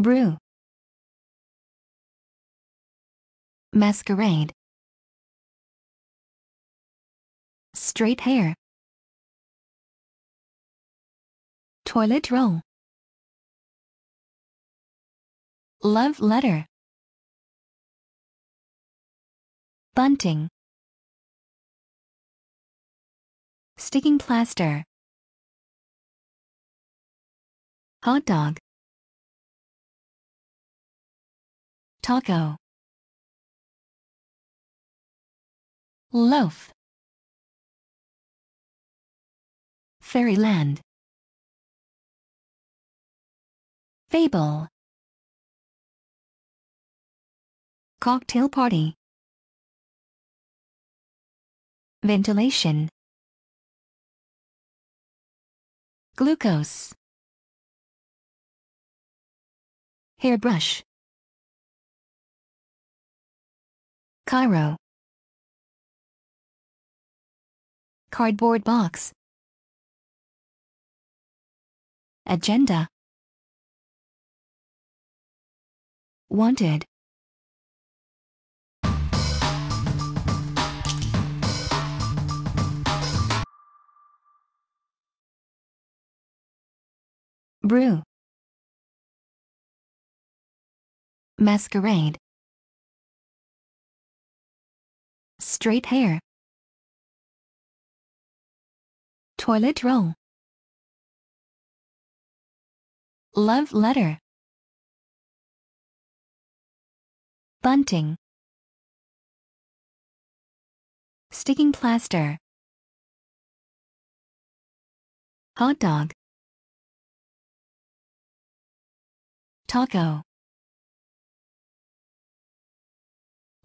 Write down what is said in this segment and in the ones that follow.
brew masquerade straight hair toilet roll love letter bunting sticking plaster hot dog taco loaf fairyland fable cocktail party ventilation glucose hairbrush Cairo. Cardboard box. Agenda. Wanted. Brew. Masquerade. straight hair. Toilet roll. Love letter. Bunting. Sticking plaster. Hot dog. Taco.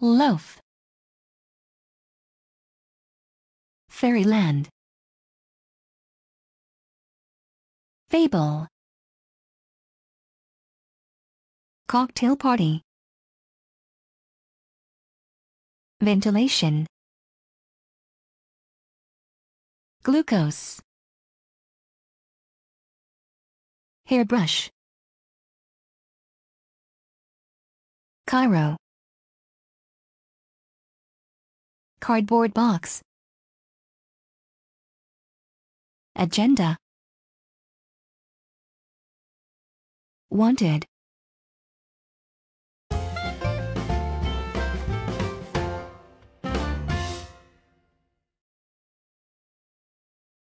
Loaf. Fairyland. Fable. Cocktail party. Ventilation. Glucose. Hairbrush. Cairo. Cardboard box. Agenda Wanted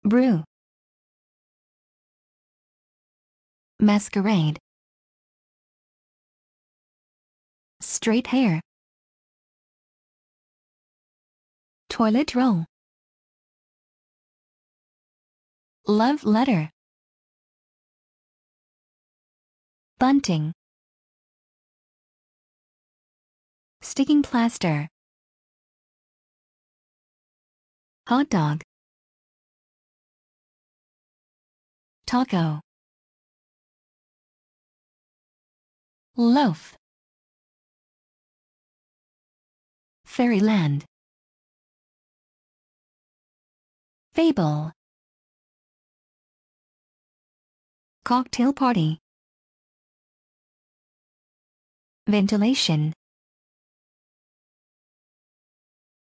Brew Masquerade Straight hair Toilet roll Love letter. Bunting. Sticking plaster. Hot dog. Taco. Loaf. Fairyland. Fable. cocktail party. Ventilation.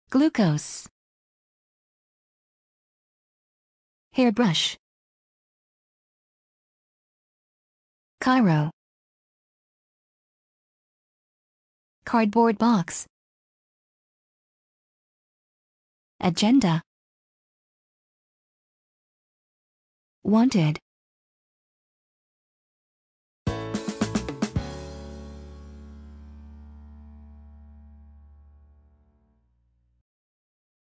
Glucose. Hairbrush. Cairo. Cardboard box. Agenda. Wanted.